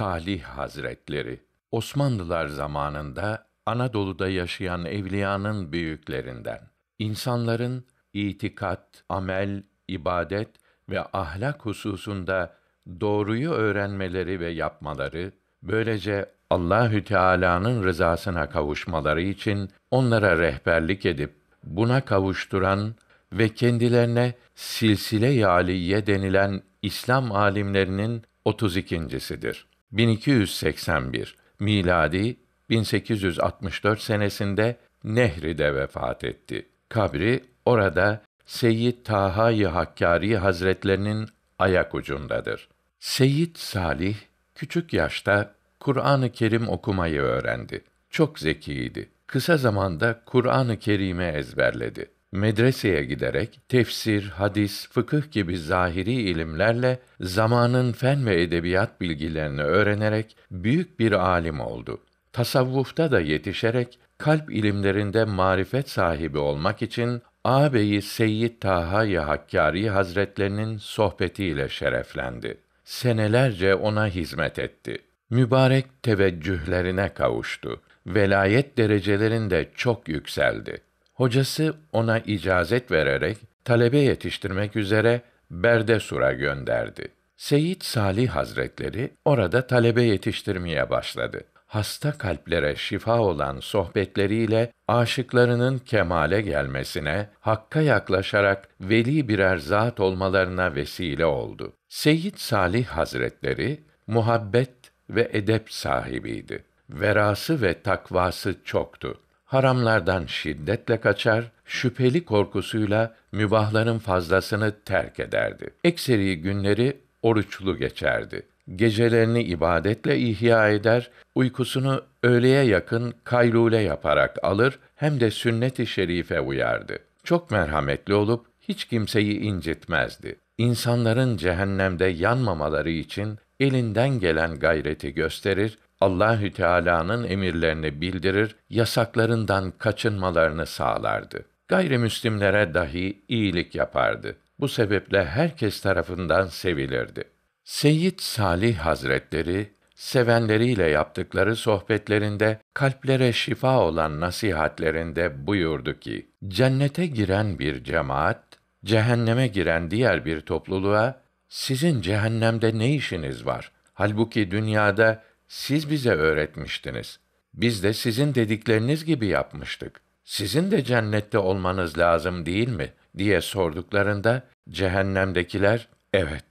Salih Hazretleri Osmanlılar zamanında Anadolu'da yaşayan evliyanın büyüklerinden. İnsanların itikat, amel, ibadet ve ahlak hususunda doğruyu öğrenmeleri ve yapmaları, böylece Allahü Teala'nın rızasına kavuşmaları için onlara rehberlik edip buna kavuşturan ve kendilerine silsile-i aliye denilen İslam alimlerinin 32.sidir. 1281 miladi 1864 senesinde Nehri'de vefat etti. Kabri orada Seyyid Taha-i Hakkari Hazretlerinin ayak ucundadır. Seyyid Salih küçük yaşta Kur'an-ı Kerim okumayı öğrendi. Çok zekiydi. Kısa zamanda Kur'an-ı Kerim'i ezberledi medreseye giderek tefsir, hadis, fıkıh gibi zahiri ilimlerle zamanın fen ve edebiyat bilgilerini öğrenerek büyük bir alim oldu. Tasavvufta da yetişerek kalp ilimlerinde marifet sahibi olmak için ağabeyi Seyyid Taha-i Hakkari Hazretlerinin sohbetiyle şereflendi. Senelerce ona hizmet etti. Mübarek teveccühlerine kavuştu. Velayet derecelerinde çok yükseldi. Hocası ona icazet vererek talebe yetiştirmek üzere Berdesur'a gönderdi. Seyit Salih Hazretleri orada talebe yetiştirmeye başladı. Hasta kalplere şifa olan sohbetleriyle aşıklarının kemale gelmesine, hakka yaklaşarak veli birer zat olmalarına vesile oldu. Seyit Salih Hazretleri muhabbet ve edep sahibiydi. Verası ve takvası çoktu haramlardan şiddetle kaçar, şüpheli korkusuyla mübahların fazlasını terk ederdi. Ekseri günleri oruçlu geçerdi. Gecelerini ibadetle ihya eder, uykusunu öğleye yakın kaylule yaparak alır, hem de sünnet-i şerife uyardı. Çok merhametli olup hiç kimseyi incitmezdi. İnsanların cehennemde yanmamaları için elinden gelen gayreti gösterir, Allahü Teala'nın emirlerini bildirir, yasaklarından kaçınmalarını sağlardı. Gayrimüslimlere dahi iyilik yapardı. Bu sebeple herkes tarafından sevilirdi. Seyyid Salih Hazretleri sevenleriyle yaptıkları sohbetlerinde kalplere şifa olan nasihatlerinde buyurdu ki: Cennete giren bir cemaat cehenneme giren diğer bir topluluğa sizin cehennemde ne işiniz var? Halbuki dünyada siz bize öğretmiştiniz. Biz de sizin dedikleriniz gibi yapmıştık. Sizin de cennette olmanız lazım değil mi? diye sorduklarında cehennemdekiler evet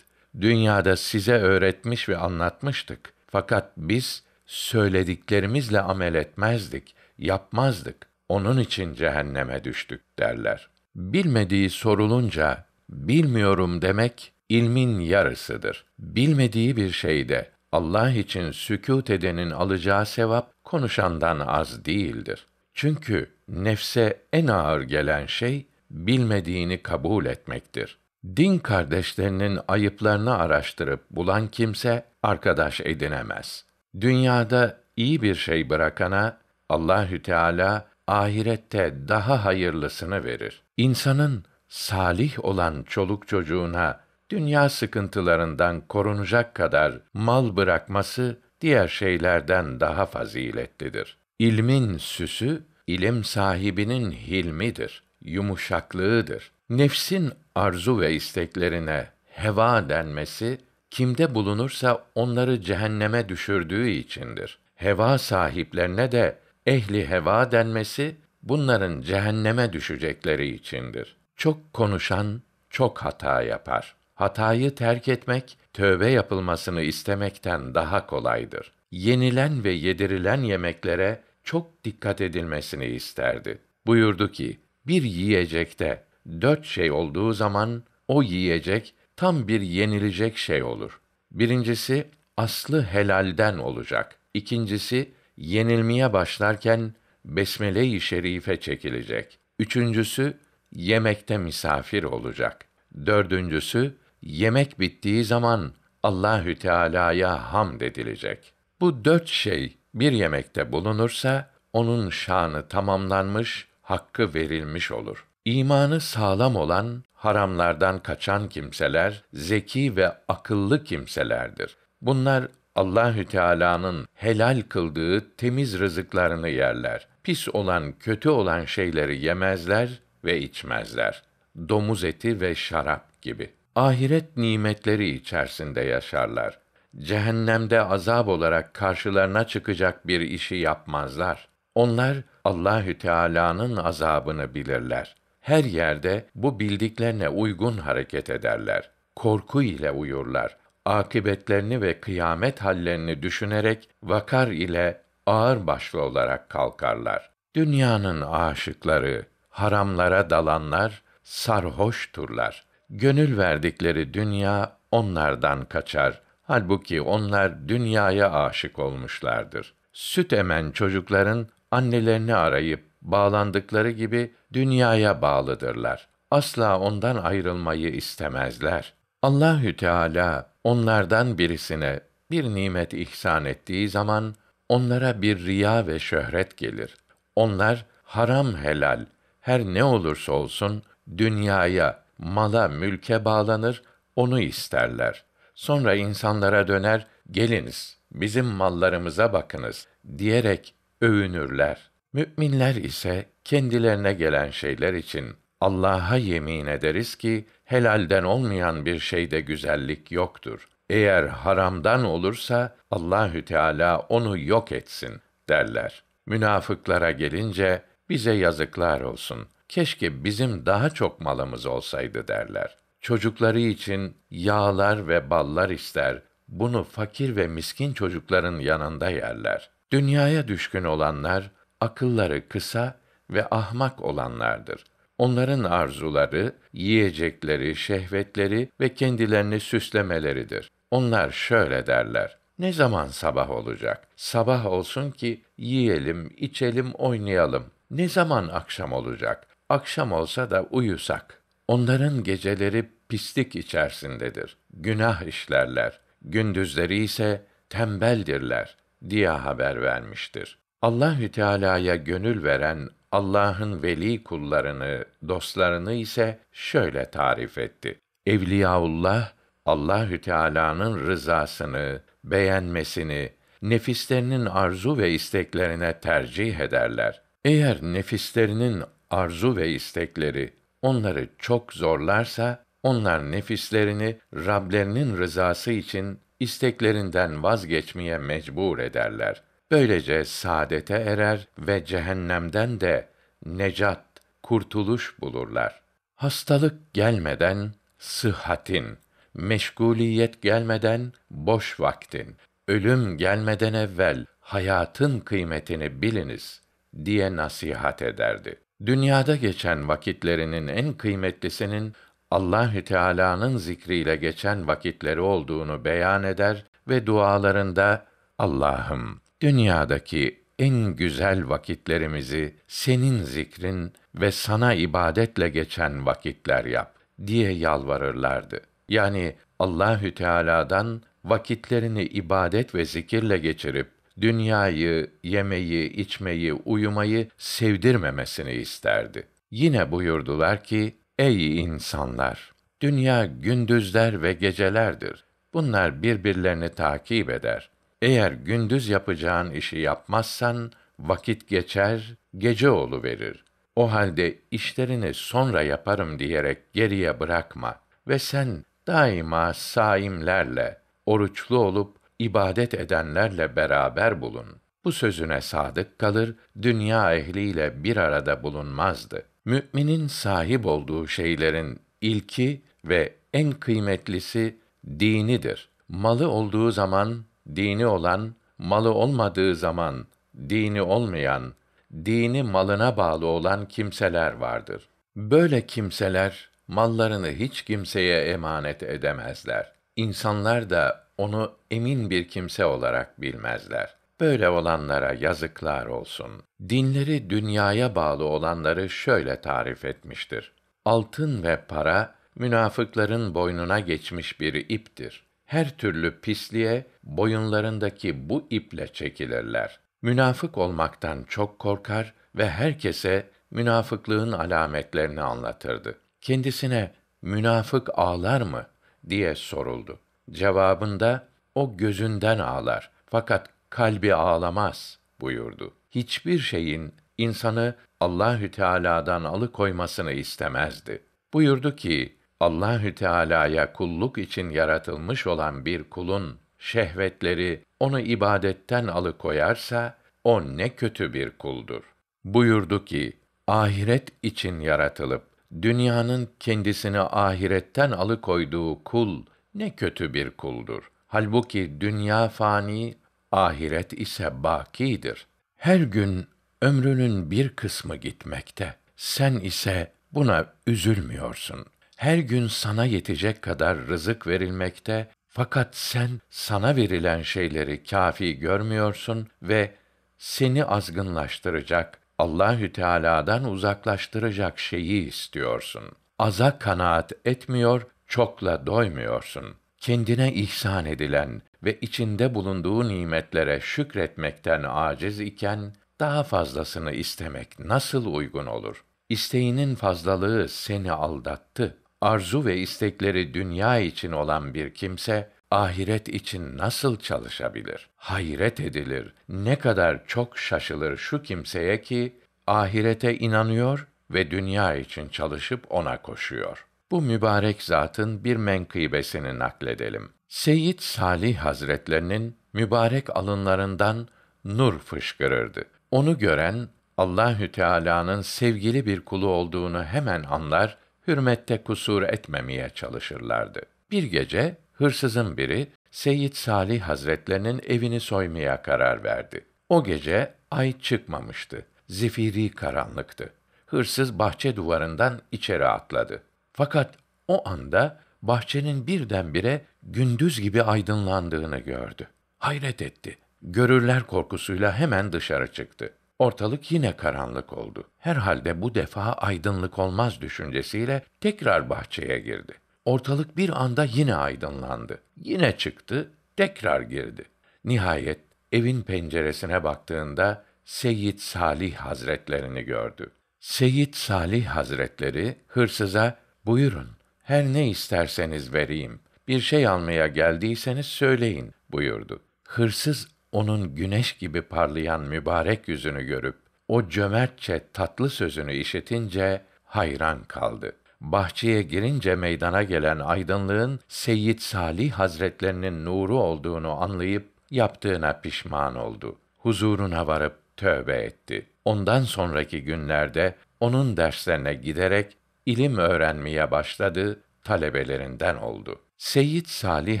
dünyada size öğretmiş ve anlatmıştık. Fakat biz söylediklerimizle amel etmezdik, yapmazdık. Onun için cehenneme düştük derler. Bilmediği sorulunca bilmiyorum demek ilmin yarısıdır. Bilmediği bir şeyde Allah için sükût edenin alacağı sevap konuşandan az değildir. Çünkü nefse en ağır gelen şey bilmediğini kabul etmektir. Din kardeşlerinin ayıplarını araştırıp bulan kimse arkadaş edinemez. Dünyada iyi bir şey bırakana Allahü Teala ahirette daha hayırlısını verir. İnsanın salih olan çoluk çocuğuna dünya sıkıntılarından korunacak kadar mal bırakması diğer şeylerden daha faziletlidir. İlmin süsü ilim sahibinin hilmidir, yumuşaklığıdır. Nefsin arzu ve isteklerine heva denmesi kimde bulunursa onları cehenneme düşürdüğü içindir. Heva sahiplerine de ehli heva denmesi bunların cehenneme düşecekleri içindir. Çok konuşan çok hata yapar hatayı terk etmek tövbe yapılmasını istemekten daha kolaydır. Yenilen ve yedirilen yemeklere çok dikkat edilmesini isterdi. Buyurdu ki, bir yiyecekte dört şey olduğu zaman o yiyecek tam bir yenilecek şey olur. Birincisi aslı helalden olacak. İkincisi yenilmeye başlarken besmele-i şerife çekilecek. Üçüncüsü yemekte misafir olacak. Dördüncüsü yemek bittiği zaman Allahü Teala'ya ham dedilecek. Bu dört şey bir yemekte bulunursa onun şanı tamamlanmış, hakkı verilmiş olur. İmanı sağlam olan, haramlardan kaçan kimseler zeki ve akıllı kimselerdir. Bunlar Allahü Teala'nın helal kıldığı temiz rızıklarını yerler. Pis olan, kötü olan şeyleri yemezler ve içmezler. Domuz eti ve şarap gibi ahiret nimetleri içerisinde yaşarlar. Cehennemde azab olarak karşılarına çıkacak bir işi yapmazlar. Onlar Allahü Teala'nın azabını bilirler. Her yerde bu bildiklerine uygun hareket ederler. Korku ile uyurlar. Akibetlerini ve kıyamet hallerini düşünerek vakar ile ağır başlı olarak kalkarlar. Dünyanın aşıkları, haramlara dalanlar sarhoşturlar. Gönül verdikleri dünya onlardan kaçar. Halbuki onlar dünyaya aşık olmuşlardır. Süt emen çocukların annelerini arayıp bağlandıkları gibi dünyaya bağlıdırlar. Asla ondan ayrılmayı istemezler. Allahü Teala onlardan birisine bir nimet ihsan ettiği zaman onlara bir riya ve şöhret gelir. Onlar haram helal her ne olursa olsun dünyaya mala, mülke bağlanır, onu isterler. Sonra insanlara döner, geliniz, bizim mallarımıza bakınız diyerek övünürler. Müminler ise kendilerine gelen şeyler için Allah'a yemin ederiz ki helalden olmayan bir şeyde güzellik yoktur. Eğer haramdan olursa Allahü Teala onu yok etsin derler. Münafıklara gelince bize yazıklar olsun keşke bizim daha çok malımız olsaydı derler. Çocukları için yağlar ve ballar ister, bunu fakir ve miskin çocukların yanında yerler. Dünyaya düşkün olanlar, akılları kısa ve ahmak olanlardır. Onların arzuları, yiyecekleri, şehvetleri ve kendilerini süslemeleridir. Onlar şöyle derler: Ne zaman sabah olacak? Sabah olsun ki yiyelim, içelim, oynayalım. Ne zaman akşam olacak? akşam olsa da uyusak. Onların geceleri pislik içerisindedir. Günah işlerler. Gündüzleri ise tembeldirler diye haber vermiştir. Allahü Teala'ya gönül veren Allah'ın veli kullarını, dostlarını ise şöyle tarif etti. Evliyaullah Allahü Teala'nın rızasını, beğenmesini, nefislerinin arzu ve isteklerine tercih ederler. Eğer nefislerinin arzu ve istekleri onları çok zorlarsa onlar nefislerini Rablerinin rızası için isteklerinden vazgeçmeye mecbur ederler. Böylece saadete erer ve cehennemden de necat, kurtuluş bulurlar. Hastalık gelmeden sıhhatin, meşguliyet gelmeden boş vaktin, ölüm gelmeden evvel hayatın kıymetini biliniz diye nasihat ederdi. Dünyada geçen vakitlerinin en kıymetlisinin Allahü Teala'nın zikriyle geçen vakitleri olduğunu beyan eder ve dualarında Allah'ım dünyadaki en güzel vakitlerimizi senin zikrin ve sana ibadetle geçen vakitler yap diye yalvarırlardı. Yani Allahü Teala'dan vakitlerini ibadet ve zikirle geçirip dünyayı, yemeyi, içmeyi, uyumayı sevdirmemesini isterdi. Yine buyurdular ki, ey insanlar! Dünya gündüzler ve gecelerdir. Bunlar birbirlerini takip eder. Eğer gündüz yapacağın işi yapmazsan, vakit geçer, gece olu verir. O halde işlerini sonra yaparım diyerek geriye bırakma ve sen daima saimlerle, oruçlu olup ibadet edenlerle beraber bulun. Bu sözüne sadık kalır, dünya ehliyle bir arada bulunmazdı. Müminin sahip olduğu şeylerin ilki ve en kıymetlisi dinidir. Malı olduğu zaman dini olan, malı olmadığı zaman dini olmayan, dini malına bağlı olan kimseler vardır. Böyle kimseler mallarını hiç kimseye emanet edemezler. İnsanlar da onu emin bir kimse olarak bilmezler. Böyle olanlara yazıklar olsun. Dinleri dünyaya bağlı olanları şöyle tarif etmiştir. Altın ve para münafıkların boynuna geçmiş bir iptir. Her türlü pisliğe boyunlarındaki bu iple çekilirler. Münafık olmaktan çok korkar ve herkese münafıklığın alametlerini anlatırdı. Kendisine münafık ağlar mı diye soruldu. Cevabında o gözünden ağlar fakat kalbi ağlamaz buyurdu. Hiçbir şeyin insanı Allahü Teala'dan alıkoymasını istemezdi. Buyurdu ki Allahü Teala'ya kulluk için yaratılmış olan bir kulun şehvetleri onu ibadetten alıkoyarsa o ne kötü bir kuldur. Buyurdu ki ahiret için yaratılıp dünyanın kendisini ahiretten alıkoyduğu kul ne kötü bir kuldur. Halbuki dünya fani, ahiret ise bakidir. Her gün ömrünün bir kısmı gitmekte. Sen ise buna üzülmüyorsun. Her gün sana yetecek kadar rızık verilmekte fakat sen sana verilen şeyleri kafi görmüyorsun ve seni azgınlaştıracak Allahü Teala'dan uzaklaştıracak şeyi istiyorsun. Aza kanaat etmiyor, çokla doymuyorsun. Kendine ihsan edilen ve içinde bulunduğu nimetlere şükretmekten aciz iken daha fazlasını istemek nasıl uygun olur? İsteğinin fazlalığı seni aldattı. Arzu ve istekleri dünya için olan bir kimse ahiret için nasıl çalışabilir? Hayret edilir. Ne kadar çok şaşılır şu kimseye ki ahirete inanıyor ve dünya için çalışıp ona koşuyor. Bu mübarek zatın bir menkıbesini nakledelim. Seyyid Salih Hazretlerinin mübarek alınlarından nur fışkırırdı. Onu gören Allahü Teala'nın sevgili bir kulu olduğunu hemen anlar, hürmette kusur etmemeye çalışırlardı. Bir gece hırsızın biri Seyyid Salih Hazretlerinin evini soymaya karar verdi. O gece ay çıkmamıştı. Zifiri karanlıktı. Hırsız bahçe duvarından içeri atladı. Fakat o anda bahçenin birdenbire gündüz gibi aydınlandığını gördü. Hayret etti. Görürler korkusuyla hemen dışarı çıktı. Ortalık yine karanlık oldu. Herhalde bu defa aydınlık olmaz düşüncesiyle tekrar bahçeye girdi. Ortalık bir anda yine aydınlandı. Yine çıktı, tekrar girdi. Nihayet evin penceresine baktığında Seyyid Salih Hazretlerini gördü. Seyyid Salih Hazretleri hırsıza "Buyurun, her ne isterseniz vereyim. Bir şey almaya geldiyseniz söyleyin." buyurdu. Hırsız onun güneş gibi parlayan mübarek yüzünü görüp o cömertçe tatlı sözünü işitince hayran kaldı bahçeye girince meydana gelen aydınlığın Seyyid Salih Hazretlerinin nuru olduğunu anlayıp yaptığına pişman oldu. Huzuruna varıp tövbe etti. Ondan sonraki günlerde onun derslerine giderek ilim öğrenmeye başladı, talebelerinden oldu. Seyyid Salih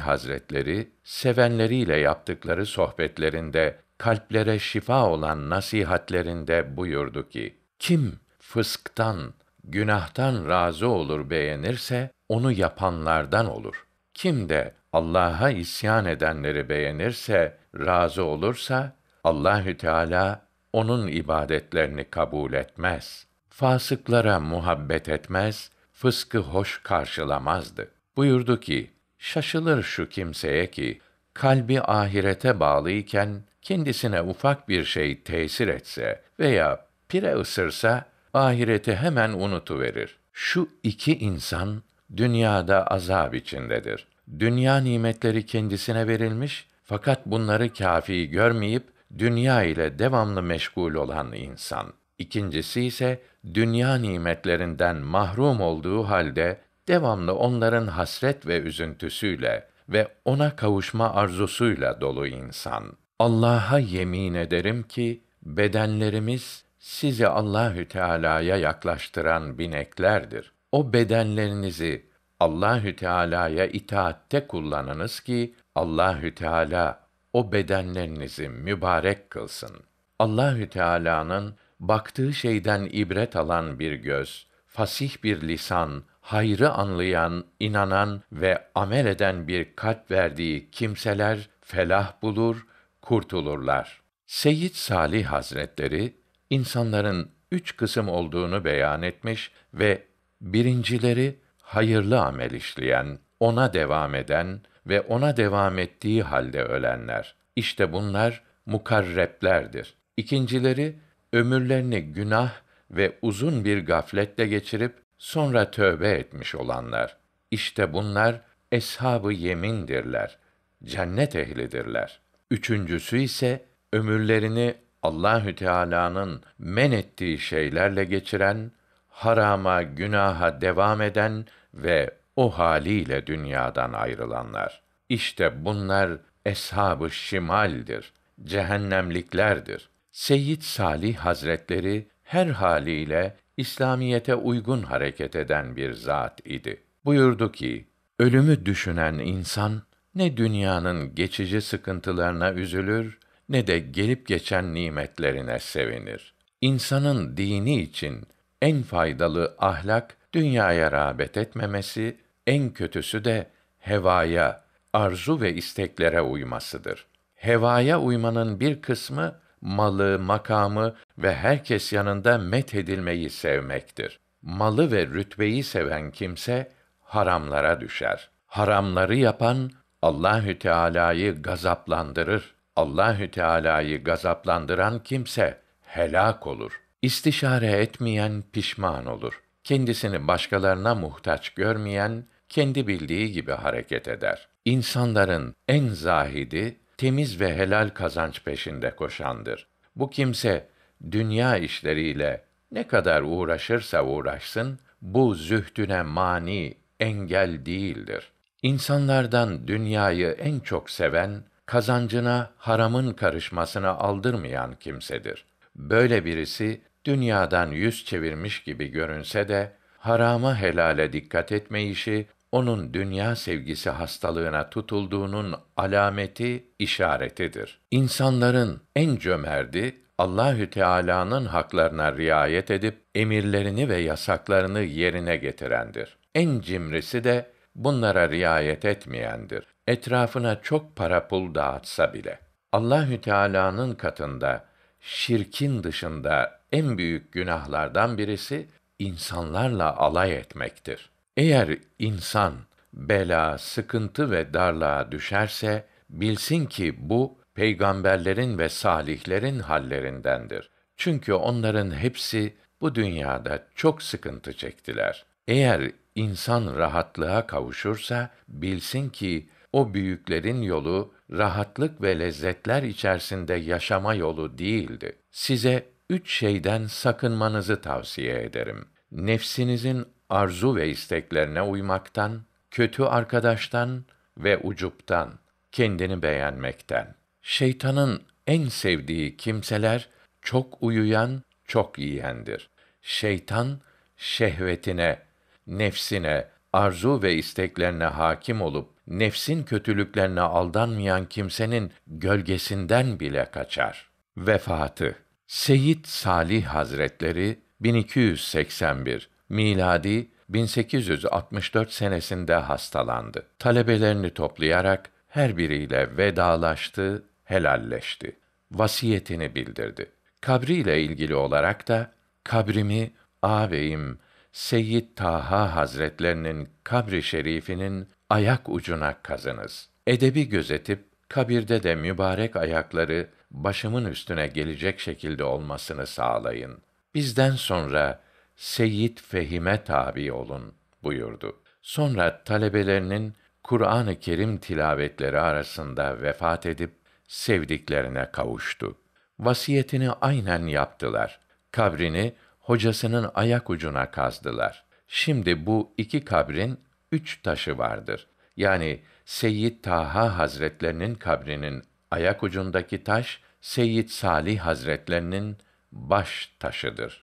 Hazretleri sevenleriyle yaptıkları sohbetlerinde kalplere şifa olan nasihatlerinde buyurdu ki: Kim fısktan, günahtan razı olur beğenirse onu yapanlardan olur. Kim de Allah'a isyan edenleri beğenirse, razı olursa Allahü Teala onun ibadetlerini kabul etmez. Fasıklara muhabbet etmez, fıskı hoş karşılamazdı. Buyurdu ki: Şaşılır şu kimseye ki kalbi ahirete bağlıyken kendisine ufak bir şey tesir etse veya pire ısırsa ahireti hemen unutuverir. Şu iki insan dünyada azab içindedir. Dünya nimetleri kendisine verilmiş fakat bunları kafi görmeyip dünya ile devamlı meşgul olan insan. İkincisi ise dünya nimetlerinden mahrum olduğu halde devamlı onların hasret ve üzüntüsüyle ve ona kavuşma arzusuyla dolu insan. Allah'a yemin ederim ki bedenlerimiz sizi Allahü Teala'ya yaklaştıran bineklerdir. O bedenlerinizi Allahü Teala'ya itaatte kullanınız ki Allahü Teala o bedenlerinizi mübarek kılsın. Allahü Teala'nın baktığı şeyden ibret alan bir göz, fasih bir lisan, hayrı anlayan, inanan ve amel eden bir kalp verdiği kimseler felah bulur, kurtulurlar. Seyyid Salih Hazretleri insanların üç kısım olduğunu beyan etmiş ve birincileri hayırlı amel işleyen, ona devam eden ve ona devam ettiği halde ölenler. İşte bunlar mukarreplerdir. İkincileri ömürlerini günah ve uzun bir gafletle geçirip sonra tövbe etmiş olanlar. İşte bunlar eshabı yemindirler. Cennet ehlidirler. Üçüncüsü ise ömürlerini Allahü Teala'nın men ettiği şeylerle geçiren, harama, günaha devam eden ve o haliyle dünyadan ayrılanlar. İşte bunlar eshab-ı şimaldir, cehennemliklerdir. Seyyid Salih Hazretleri her haliyle İslamiyete uygun hareket eden bir zat idi. Buyurdu ki: Ölümü düşünen insan ne dünyanın geçici sıkıntılarına üzülür ne de gelip geçen nimetlerine sevinir. İnsanın dini için en faydalı ahlak dünyaya rağbet etmemesi, en kötüsü de hevaya, arzu ve isteklere uymasıdır. Hevaya uymanın bir kısmı malı, makamı ve herkes yanında met edilmeyi sevmektir. Malı ve rütbeyi seven kimse haramlara düşer. Haramları yapan Allahü Teala'yı gazaplandırır. Allahü Teala'yı gazaplandıran kimse helak olur. İstişare etmeyen pişman olur. Kendisini başkalarına muhtaç görmeyen kendi bildiği gibi hareket eder. İnsanların en zahidi temiz ve helal kazanç peşinde koşandır. Bu kimse dünya işleriyle ne kadar uğraşırsa uğraşsın bu zühdüne mani engel değildir. İnsanlardan dünyayı en çok seven kazancına haramın karışmasına aldırmayan kimsedir. Böyle birisi dünyadan yüz çevirmiş gibi görünse de harama helale dikkat etmeyişi onun dünya sevgisi hastalığına tutulduğunun alameti, işaretidir. İnsanların en cömerdi Allahü Teala'nın haklarına riayet edip emirlerini ve yasaklarını yerine getirendir. En cimrisi de bunlara riayet etmeyendir etrafına çok para pul dağıtsa bile Allahü Teala'nın katında şirkin dışında en büyük günahlardan birisi insanlarla alay etmektir. Eğer insan bela, sıkıntı ve darlığa düşerse bilsin ki bu peygamberlerin ve salihlerin hallerindendir. Çünkü onların hepsi bu dünyada çok sıkıntı çektiler. Eğer insan rahatlığa kavuşursa bilsin ki o büyüklerin yolu rahatlık ve lezzetler içerisinde yaşama yolu değildi. Size üç şeyden sakınmanızı tavsiye ederim. Nefsinizin arzu ve isteklerine uymaktan, kötü arkadaştan ve ucuptan, kendini beğenmekten. Şeytanın en sevdiği kimseler çok uyuyan, çok yiyendir. Şeytan şehvetine, nefsine, arzu ve isteklerine hakim olup nefsin kötülüklerine aldanmayan kimsenin gölgesinden bile kaçar. Vefatı Seyyid Salih Hazretleri 1281 miladi 1864 senesinde hastalandı. Talebelerini toplayarak her biriyle vedalaştı, helalleşti. Vasiyetini bildirdi. Kabriyle ilgili olarak da kabrimi ağabeyim Seyyid Taha Hazretlerinin kabri şerifinin ayak ucuna kazınız. Edebi gözetip kabirde de mübarek ayakları başımın üstüne gelecek şekilde olmasını sağlayın. Bizden sonra Seyyid Fehime tabi olun buyurdu. Sonra talebelerinin Kur'an-ı Kerim tilavetleri arasında vefat edip sevdiklerine kavuştu. Vasiyetini aynen yaptılar. Kabrini hocasının ayak ucuna kazdılar. Şimdi bu iki kabrin üç taşı vardır. Yani Seyyid Taha Hazretlerinin kabrinin ayak ucundaki taş, Seyyid Salih Hazretlerinin baş taşıdır.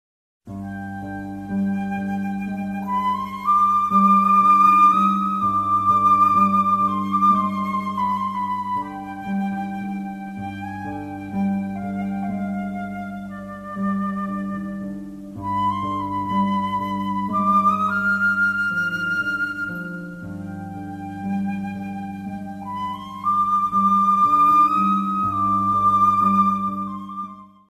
Müzik